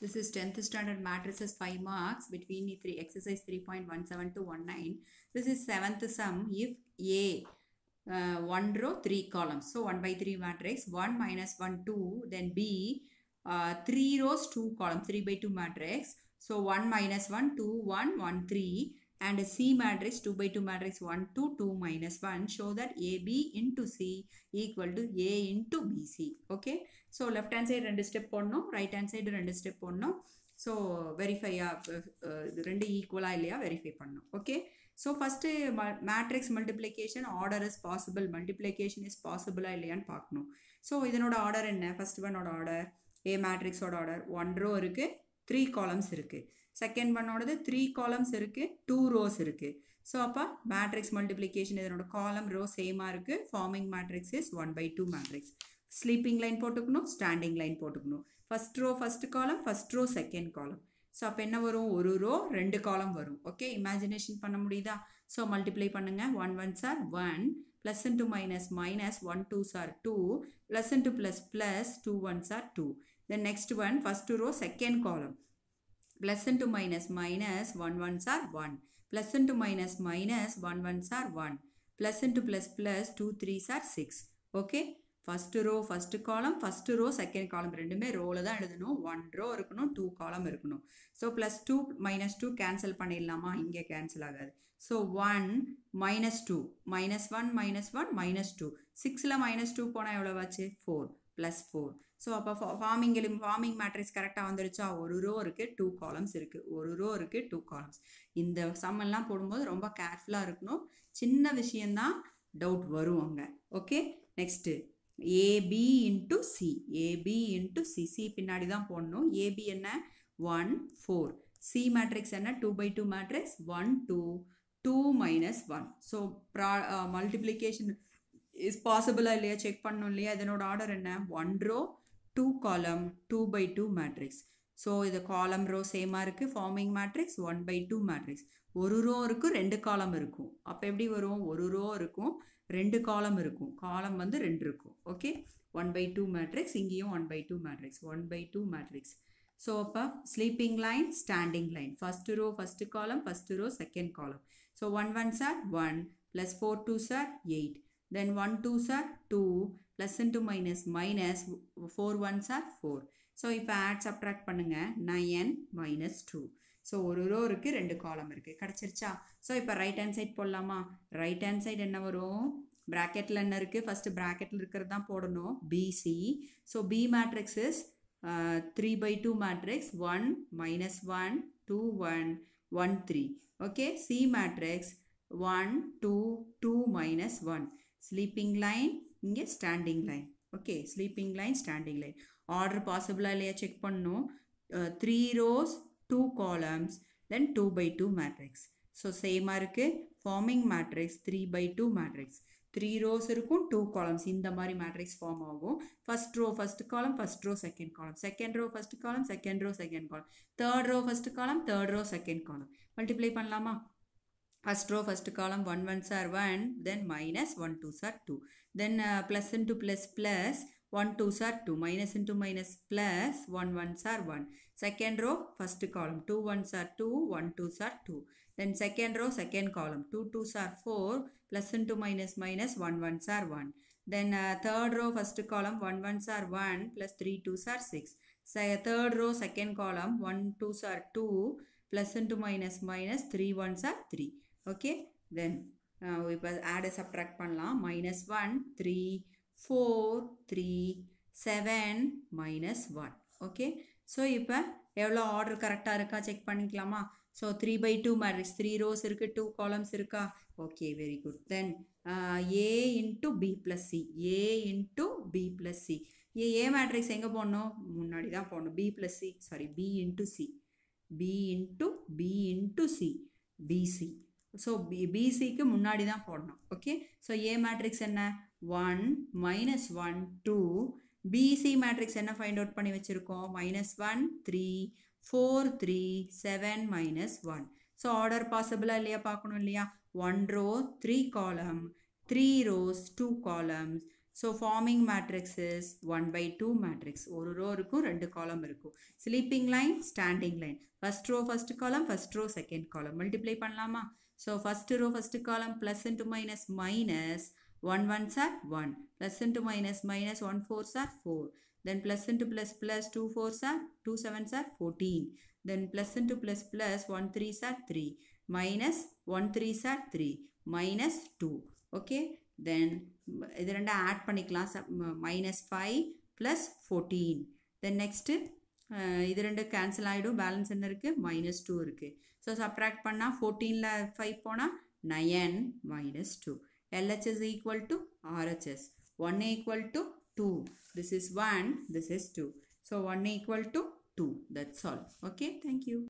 This is 10th standard matrices 5 marks between three, exercise 3.17 to 19. This is 7th sum if A uh, 1 row 3 columns. So 1 by 3 matrix 1 minus 1 2 then B uh, 3 rows 2 columns 3 by 2 matrix. So 1 minus 1 2 1 1 3 and C matrix 2 by 2 matrix 1 to 2 minus 1 show that AB into C equal to A into BC. Okay. So left hand side 2 step on no, right hand side 2 step on no. so verify இது 2 equal இல்லையா verify பண்ணும் okay so first matrix multiplication order is possible multiplication is possible and park no. so இதனோட order என்ன first one order A matrix order 1 row இருக்கு three columns இருக்குது second ஒன்னோடது three columns இருக்குது two rows இருக்குது so அப்போ matrix multiplication இதனோட column row சேமாக இருக்குது forming matrix is one by two matrix sleeping line போட்டுக்கணும் ஸ்டாண்டிங் லைன் போட்டுக்கணும் first row first column first row second column so அப்போ என்ன வரும் ஒரு ரோ ரெண்டு காலம் வரும் ஓகே இமேஜினேஷன் பண்ண முடியுதா ஸோ மல்டிப்ளை பண்ணுங்கள் one one sir one plus into minus minus one two sir two plus into plus plus two one sir two one Then row second column plus and column. Minus minus one ones are one plus and Plus minus minus one ones are one plus and into plus plus two threes are six okay first row first column first row second column ரெண்டுமே ரோவில் தான் எழுதணும் one row இருக்கணும் two column இருக்கணும் so plus two minus two cancel பண்ணிடலாமா இங்கே cancel ஆகாது so one minus two minus one minus one minus two சிக்ஸில் minus two போனால் எவ்வளோவாச்சு ஃபோர் ப்ளஸ் ஃபோர் ஸோ அப்போ ஃபார்மிங் எலும் ஃபார்மிங் மேட்ரிக்ஸ் கரெக்டாக வந்துருச்சா ஒரு ரோ இருக்குது டூ காலம்ஸ் இருக்குது ஒரு ரோ இருக்குது டூ காலம்ஸ் இந்த சம்மெல்லாம் போடும்போது ரொம்ப கேர்ஃபுல்லாக இருக்கணும் சின்ன விஷயந்தான் டவுட் வரும் அங்கே okay next AB into C AB into C C பின்னாடி தான் போடணும் ஏபி என்ன ஒன் ஃபோர் சி மேட்ரிக்ஸ் என்ன two by two matrix one two two minus one so ப்ரா மல்டிப்ளிகேஷன் இஸ் பாசிபிளா இல்லையா செக் பண்ணணும் இல்லையா இதனோட ஆர்டர் என்ன one row two column two by two matrix so இது காலம் ரோ சேமாக இருக்குது forming matrix one by two matrix ஒரு ரோ இருக்கும் ரெண்டு காலம் இருக்கும் அப்போ எப்படி வரும் ஒரு ரோ இருக்கும் ரெண்டு காலம் இருக்கும் காலம் வந்து ரெண்டு இருக்கும் okay one by two matrix இங்கேயும் one by two matrix one by two matrix so அப்போ sleeping line standing line first row first column first row second column so one one sir one plus four two sir eight then one two sir two plus into minus minus four ones are four so இப்போ add subtract பண்ணுங்கள் nine minus two so ஒரு row இருக்குது ரெண்டு column இருக்குது கிடச்சிருச்சா so இப்போ right hand side போடலாமா right hand side என்ன வரும் ப்ராக்கெட்டில் என்ன இருக்குது ஃபஸ்ட்டு ப்ராக்கெட்டில் இருக்கிறது தான் போடணும் BC so B matrix is three by two matrix one minus one two one one three okay C matrix one two two minus one sleeping line இங்கே standing line okay sleeping line standing line order பாசிபிளாக இல்லையா check பண்ணும் three rows two columns then two by two matrix so சேமாக இருக்குது forming matrix three by two matrix three rows இருக்கும் two columns இந்த மாதிரி matrix form ஆகும் first row first column first row second column second row first column second row second column third row first column third row second column multiply பண்ணலாமா first row first column 1 ones are 1 then minus 1 twos are 2 then uh, plus into plus plus 1 twos are 2 minus into minus plus 1 ones are 1 second row first column 2 ones are 2 1 twos are 2 then second row second column 2 twos are 4 plus into minus minus 1 ones are 1 then uh, third row first column 1 ones are 1 plus 3 twos are 6 so, third row second column 1 twos are 2 plus into minus minus 3 ones are 3 okay then add ஆடை சப்ட்ராக்ட் பண்ணலாம் minus one three four three seven minus one okay so இப்போ எவ்வளோ order கரெக்டாக இருக்கா check பண்ணிக்கலாமா so three by two matrix three rows இருக்குது two columns இருக்கா okay very good then A into B plus C A into B plus C A A matrix எங்கே போடணும் முன்னாடி தான் போடணும் B plus C sorry B into C B into B into C BC so B பிசிக்கு முன்னாடி தான் போடணும் okay so A matrix என்ன one minus one two BC matrix என்ன ஃபைண்ட் அவுட் பண்ணி வச்சுருக்கோம் minus one three four three seven minus one so order பாசிபிளாக இல்லையா பார்க்கணும் இல்லையா one row three column three rows two columns so forming matrix is one by two matrix ஒரு row இருக்கும் ரெண்டு காலம் இருக்கும் sleeping line standing line first row first column first row second column multiply பண்ணலாமா so first row first column plus into minus minus one one sir one plus into minus minus one four sir four then plus into plus plus two 4s are two 7s are fourteen then plus into plus plus one 3s are three minus one three are three minus two okay then இது ரெண்டும் add பண்ணிக்கலாம் minus five plus fourteen then next இது ரெண்டு cancel ஆகிடும் balance என்ன இருக்குது minus two இருக்குது so subtract பண்ணால் ஃபோர்டீனில் ஃபைவ் போனால் nine minus two LHS equal to RHS one equal to two this is one this is two so one equal to two that's all okay thank you